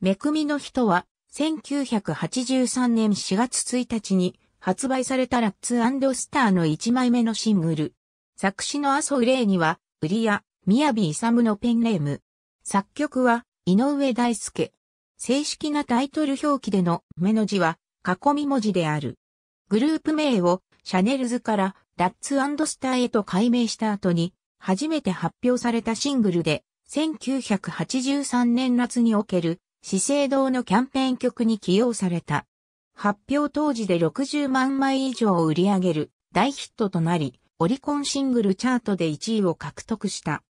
めくみの人は、1983年4月1日に発売されたラッツスターの1枚目のシングル。作詞の麻生玲には、ウリア、や、宮サムのペンネーム。作曲は、井上大輔。正式なタイトル表記での目の字は、囲み文字である。グループ名を、シャネルズから、ラッツスターへと改名した後に、初めて発表されたシングルで、1983年夏における資生堂のキャンペーン曲に起用された。発表当時で60万枚以上を売り上げる大ヒットとなり、オリコンシングルチャートで1位を獲得した。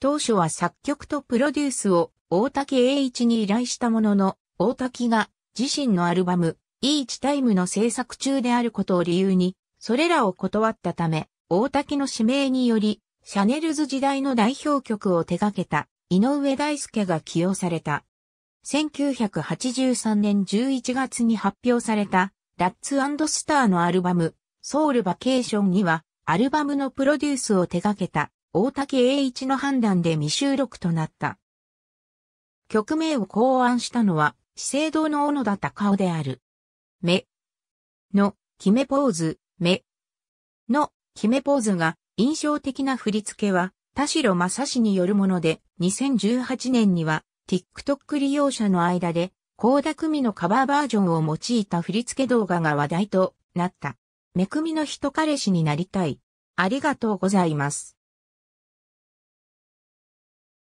当初は作曲とプロデュースを大滝栄一に依頼したものの、大滝が自身のアルバム、イーチタイムの制作中であることを理由に、それらを断ったため、大滝の指名により、シャネルズ時代の代表曲を手掛けた、井上大輔が起用された。1983年11月に発表された、ラッツスターのアルバム、ソウルバケーションには、アルバムのプロデュースを手掛けた、大竹栄一の判断で未収録となった。曲名を考案したのは、資生堂の斧だった顔である。目の決めポーズ、目の決めポーズが印象的な振り付けは、田代正史によるもので、2018年には TikTok 利用者の間で、高田組のカバーバージョンを用いた振り付け動画が話題となった。め組の人彼氏になりたい。ありがとうございます。